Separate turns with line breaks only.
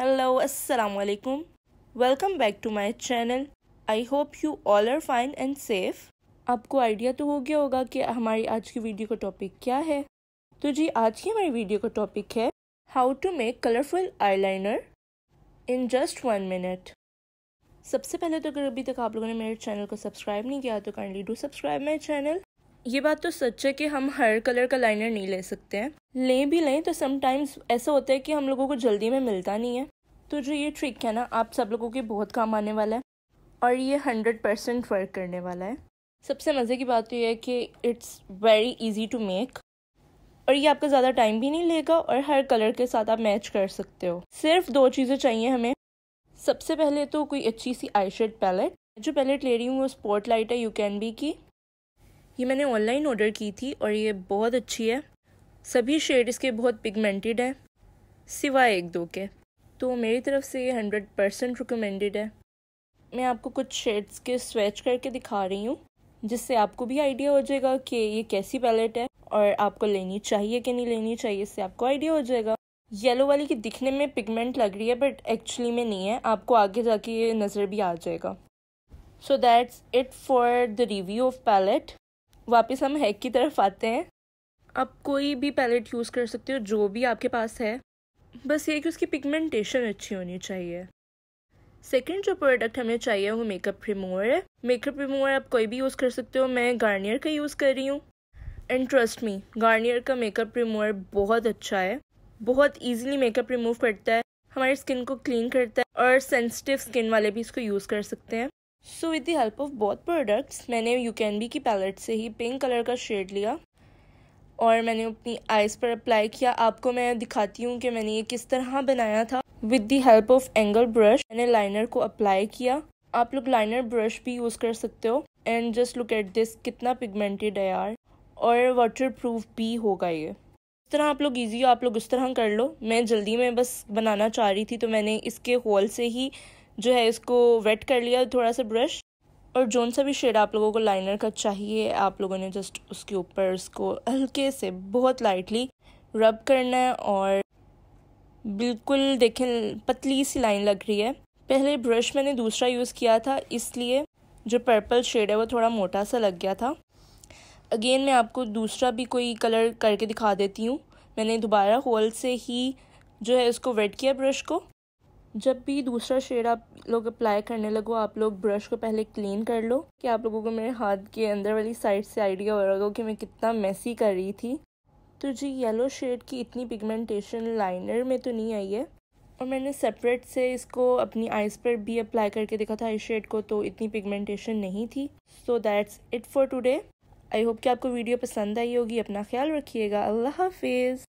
Hello, Assalamu Alaikum. Welcome back to my channel. I hope you all are fine and safe. आपको idea तो हो गया होगा कि हमारी आज की वीडियो का टॉपिक क्या है तो जी आज की हमारी वीडियो का टॉपिक है how to make colourful eyeliner in just one minute सबसे पहले तो अगर अभी तक आप लोगों ने मेरे चैनल को सब्सक्राइब नहीं किया तो kindly do subscribe my channel ये बात तो सच है कि हम हर कलर का लाइनर नहीं ले सकते हैं ले भी लें तो समटाइम्स ऐसा होता है कि हम लोगों को जल्दी में मिलता नहीं है तो जो ये ट्रिक है ना आप सब लोगों के बहुत काम आने वाला है और ये हंड्रेड परसेंट वर्क करने वाला है सबसे मज़े की बात तो यह है कि it's very easy to make और ये आपका ज़्यादा टाइम भी नहीं लेगा और हर कलर के साथ आप मैच कर सकते हो सिर्फ दो चीज़ें चाहिए हमें सबसे पहले तो कोई अच्छी सी आई शेड पैलेट जो पैलेट ले रही हूँ वो स्पॉट लाइट है यू कैन बी की ये मैंने ऑनलाइन ऑर्डर की थी और ये बहुत अच्छी है सभी शेड इसके बहुत पिगमेंटेड हैं सिवाय एक दो के तो मेरी तरफ से ये हंड्रेड परसेंट रिकमेंडेड है मैं आपको कुछ शेड्स के स्वेच करके दिखा रही हूँ जिससे आपको भी आइडिया हो जाएगा कि ये कैसी पैलेट है और आपको लेनी चाहिए कि नहीं लेनी चाहिए इससे आपको आइडिया हो जाएगा येलो वाली की दिखने में पिगमेंट लग रही है बट एक्चुअली में नहीं है आपको आगे जाके ये नज़र भी आ जाएगा so that's it for the review of palette वापस हम हैक की तरफ आते हैं आप कोई भी पैलेट यूज़ कर सकते हो जो भी आपके पास है बस ये कि उसकी पिगमेंटेशन अच्छी होनी चाहिए सेकेंड जो प्रोडक्ट हमें चाहिए वो मेकअप रिमूवर है मेकअप रिमूवर आप कोई भी यूज़ कर सकते हो मैं गार्नियर का यूज़ कर रही हूँ एंड ट्रस्ट मी गार्नियर का मेकअप रिमूवर बहुत अच्छा है बहुत ईजिली मेकअप रिमूव करता है हमारी स्किन को क्लीन करता है और सेंसिटिव स्किन वाले भी इसको यूज़ कर सकते हैं so with the help of बहुत प्रोडक्ट्स मैंने यू कैन बी की पैलेट से ही पिंक कलर का शेड लिया और मैंने अपनी आइज़ पर अप्लाई किया आपको मैं दिखाती हूँ कि मैंने ये किस तरह बनाया था with the help of angle brush मैंने लाइनर को अप्लाई किया आप लोग लाइनर ब्रश भी यूज़ कर सकते हो and just look at this कितना पिगमेंटेड है यार और वाटर प्रूफ भी होगा ये इस तरह आप लोग इजी हो आप लोग उस तरह कर लो मैं जल्दी में बस बनाना चाह रही थी तो मैंने इसके होल से ही जो है इसको वेट कर लिया थोड़ा सा ब्रश और जोन सा भी शेड आप लोगों को लाइनर का चाहिए आप लोगों ने जस्ट उसके ऊपर उसको हल्के से बहुत लाइटली रब करना है और बिल्कुल देखें पतली सी लाइन लग रही है पहले ब्रश मैंने दूसरा यूज़ किया था इसलिए जो पर्पल शेड है वो थोड़ा मोटा सा लग गया था अगेन मैं आपको दूसरा भी कोई कलर करके दिखा देती हूँ मैंने दोबारा होल से ही जो है उसको वेट किया ब्रश को जब भी दूसरा शेड आप लोग अप्लाई करने लगो आप लोग ब्रश को पहले क्लीन कर लो कि आप लोगों को मेरे हाथ के अंदर वाली साइड से आइडिया हो रहा हो कि मैं कितना मैसी कर रही थी तो जी येलो शेड की इतनी पिगमेंटेशन लाइनर में तो नहीं आई है और मैंने सेपरेट से इसको अपनी आइज़ पर भी अप्लाई करके देखा था आई शेड को तो इतनी पिगमेंटेशन नहीं थी so that's it for today I hope कि आपको वीडियो पसंद आई होगी अपना ख्याल रखिएगा अल्लाह हाफिज़